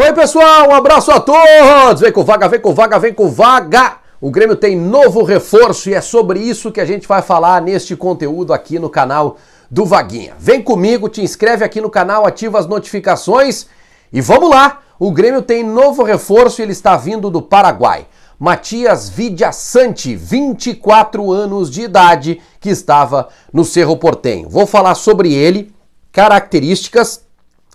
Oi, pessoal, um abraço a todos. Vem com vaga, vem com vaga, vem com vaga. O Grêmio tem novo reforço e é sobre isso que a gente vai falar neste conteúdo aqui no canal do Vaguinha. Vem comigo, te inscreve aqui no canal, ativa as notificações e vamos lá. O Grêmio tem novo reforço e ele está vindo do Paraguai. Matias Vidiaçante, 24 anos de idade, que estava no Cerro Portenho. Vou falar sobre ele, características,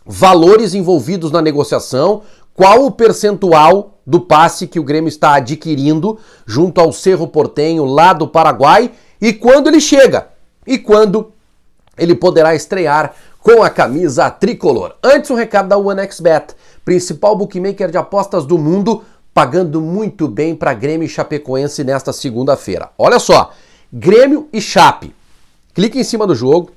valores envolvidos na negociação, qual o percentual do passe que o Grêmio está adquirindo junto ao Cerro Portenho lá do Paraguai e quando ele chega e quando ele poderá estrear com a camisa tricolor. Antes, um recado da OneXBet, principal bookmaker de apostas do mundo, pagando muito bem para Grêmio e Chapecoense nesta segunda-feira. Olha só, Grêmio e Chape. Clique em cima do jogo,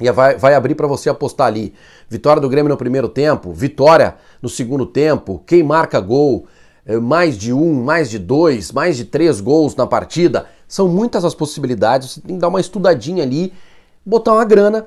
e vai, vai abrir para você apostar ali. Vitória do Grêmio no primeiro tempo, vitória no segundo tempo, quem marca gol, eh, mais de um, mais de dois, mais de três gols na partida. São muitas as possibilidades. Você tem que dar uma estudadinha ali, botar uma grana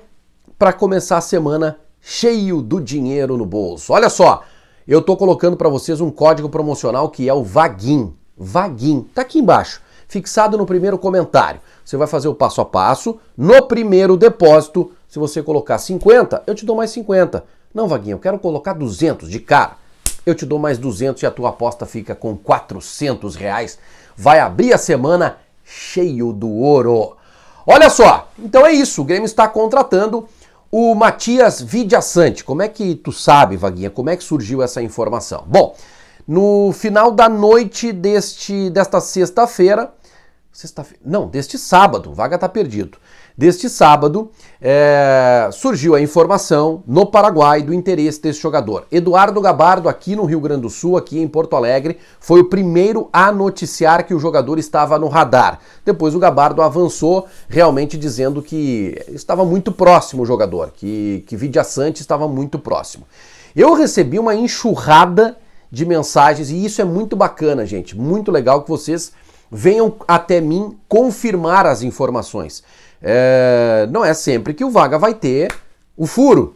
para começar a semana cheio do dinheiro no bolso. Olha só, eu tô colocando para vocês um código promocional que é o Vaguin. Vaguin, tá aqui embaixo fixado no primeiro comentário. Você vai fazer o passo a passo. No primeiro depósito, se você colocar 50, eu te dou mais 50. Não, Vaguinha, eu quero colocar 200 de cara. Eu te dou mais 200 e a tua aposta fica com 400 reais. Vai abrir a semana cheio do ouro. Olha só, então é isso. O Grêmio está contratando o Matias Vidiaçante. Como é que tu sabe, Vaguinha? Como é que surgiu essa informação? Bom, no final da noite deste, desta sexta-feira, Sexta-feira. Não, deste sábado, vaga está perdido. Deste sábado, é, surgiu a informação no Paraguai do interesse desse jogador. Eduardo Gabardo, aqui no Rio Grande do Sul, aqui em Porto Alegre, foi o primeiro a noticiar que o jogador estava no radar. Depois o Gabardo avançou, realmente dizendo que estava muito próximo o jogador, que, que Vidia Sante estava muito próximo. Eu recebi uma enxurrada de mensagens e isso é muito bacana, gente. Muito legal que vocês venham até mim confirmar as informações. É, não é sempre que o Vaga vai ter o furo,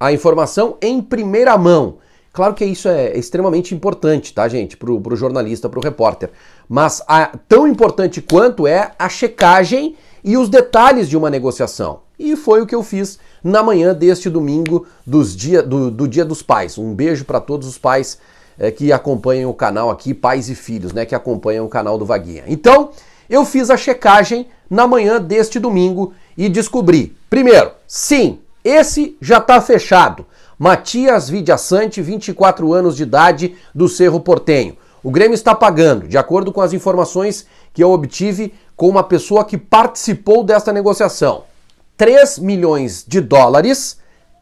a informação em primeira mão. Claro que isso é extremamente importante, tá, gente, para o jornalista, para o repórter. Mas a, tão importante quanto é a checagem e os detalhes de uma negociação. E foi o que eu fiz na manhã deste domingo dos dia, do, do Dia dos Pais. Um beijo para todos os pais é, que acompanham o canal aqui, pais e filhos, né, que acompanham o canal do Vaguinha. Então, eu fiz a checagem na manhã deste domingo e descobri, primeiro, sim, esse já está fechado. Matias Vidiaçante, 24 anos de idade, do Cerro Portenho. O Grêmio está pagando, de acordo com as informações que eu obtive com uma pessoa que participou desta negociação. 3 milhões de dólares,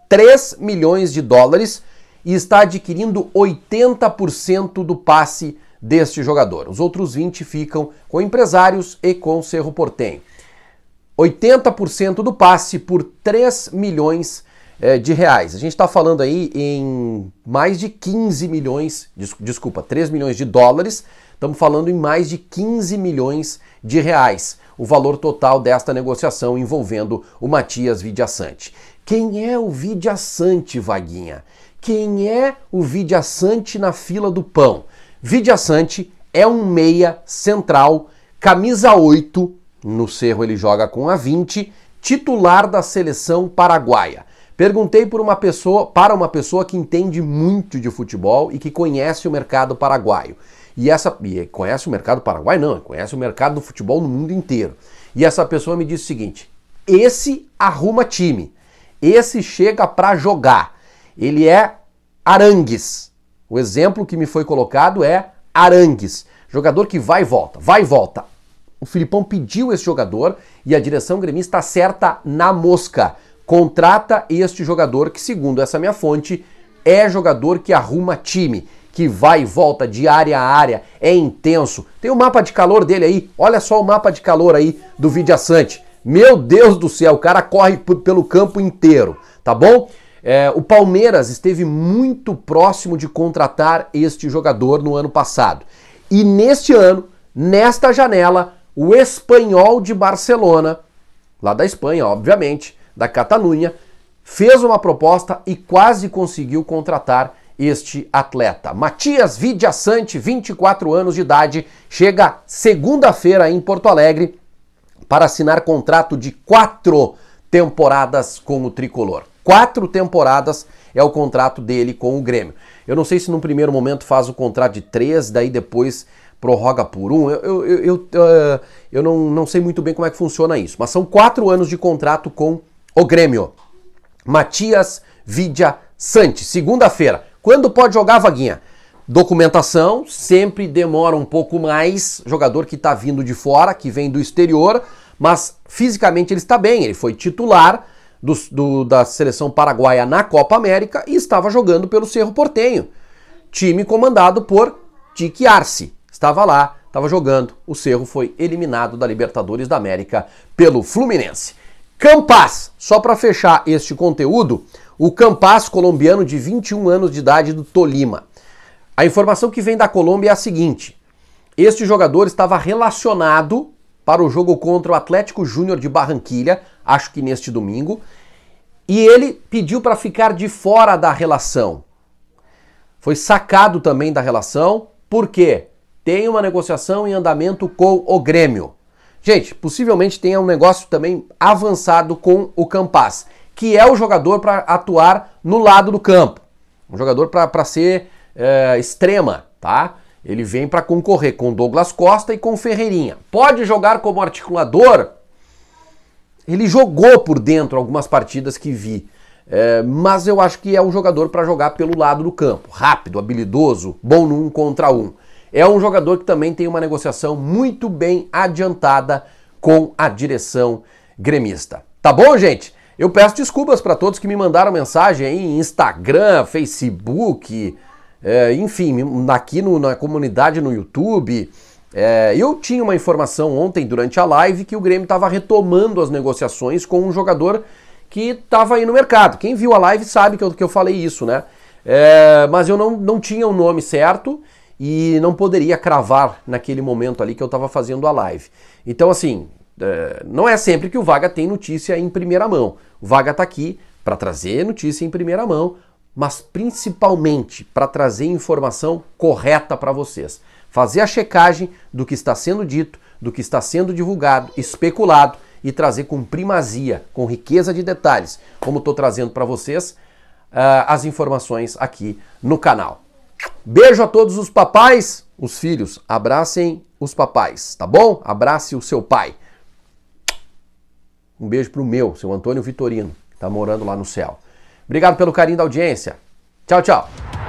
3 milhões de dólares e está adquirindo 80% do passe deste jogador. Os outros 20 ficam com empresários e com Cerro Portem. 80% do passe por 3 milhões é, de reais. A gente está falando aí em mais de 15 milhões, des desculpa, 3 milhões de dólares. Estamos falando em mais de 15 milhões de reais, o valor total desta negociação envolvendo o Matias Vidiaçante. Quem é o Vidiaçante, Vaguinha? quem é o Vidiaçante na fila do pão? Vidiaçante é um meia central, camisa 8, no Cerro ele joga com a 20, titular da seleção paraguaia. Perguntei por uma pessoa, para uma pessoa que entende muito de futebol e que conhece o mercado paraguaio. E essa e conhece o mercado paraguaio não, conhece o mercado do futebol no mundo inteiro. E essa pessoa me disse o seguinte: esse arruma time. Esse chega para jogar ele é Arangues. O exemplo que me foi colocado é Arangues, jogador que vai e volta, vai e volta. O Filipão pediu esse jogador e a direção gremista acerta na mosca. Contrata este jogador que, segundo essa minha fonte, é jogador que arruma time, que vai e volta de área a área, é intenso. Tem o um mapa de calor dele aí, olha só o mapa de calor aí do Vidiaçante. Meu Deus do céu, o cara corre pelo campo inteiro, tá bom? É, o Palmeiras esteve muito próximo de contratar este jogador no ano passado. E neste ano, nesta janela, o espanhol de Barcelona, lá da Espanha, obviamente, da Catalunha, fez uma proposta e quase conseguiu contratar este atleta. Matias Vidiasante, 24 anos de idade, chega segunda-feira em Porto Alegre para assinar contrato de quatro temporadas com o tricolor. Quatro temporadas é o contrato dele com o Grêmio. Eu não sei se num primeiro momento faz o contrato de três, daí depois prorroga por um. Eu, eu, eu, eu, eh, eu não, não sei muito bem como é que funciona isso, mas são quatro anos de contrato com o Grêmio. Matias Vidia Santi, segunda-feira. Quando pode jogar, Vaguinha? Documentação sempre demora um pouco mais. Jogador que está vindo de fora, que vem do exterior, mas fisicamente ele está bem. Ele foi titular do, do, da seleção paraguaia na Copa América e estava jogando pelo Cerro Portenho, time comandado por Tiki Arce. Estava lá, estava jogando. O Cerro foi eliminado da Libertadores da América pelo Fluminense. Campas, só para fechar este conteúdo, o Campas colombiano de 21 anos de idade do Tolima. A informação que vem da Colômbia é a seguinte: este jogador estava relacionado para o jogo contra o Atlético Júnior de Barranquilha acho que neste domingo, e ele pediu para ficar de fora da relação. Foi sacado também da relação, porque tem uma negociação em andamento com o Grêmio. Gente, possivelmente tenha um negócio também avançado com o Campas, que é o jogador para atuar no lado do campo. Um jogador para ser é, extrema, tá? Ele vem para concorrer com Douglas Costa e com Ferreirinha. Pode jogar como articulador ele jogou por dentro algumas partidas que vi, é, mas eu acho que é um jogador para jogar pelo lado do campo, rápido, habilidoso, bom no um contra um. É um jogador que também tem uma negociação muito bem adiantada com a direção gremista. Tá bom, gente? Eu peço desculpas para todos que me mandaram mensagem aí em Instagram, Facebook, é, enfim, aqui no, na comunidade no YouTube. É, eu tinha uma informação ontem durante a live que o Grêmio estava retomando as negociações com um jogador que estava aí no mercado. Quem viu a live sabe que eu, que eu falei isso, né? É, mas eu não, não tinha o um nome certo e não poderia cravar naquele momento ali que eu estava fazendo a live. Então, assim, é, não é sempre que o Vaga tem notícia em primeira mão. O Vaga está aqui para trazer notícia em primeira mão mas principalmente para trazer informação correta para vocês. Fazer a checagem do que está sendo dito, do que está sendo divulgado, especulado e trazer com primazia, com riqueza de detalhes, como estou trazendo para vocês, uh, as informações aqui no canal. Beijo a todos os papais, os filhos, abracem os papais, tá bom? Abrace o seu pai. Um beijo para o meu, seu Antônio Vitorino, que está morando lá no céu. Obrigado pelo carinho da audiência. Tchau, tchau.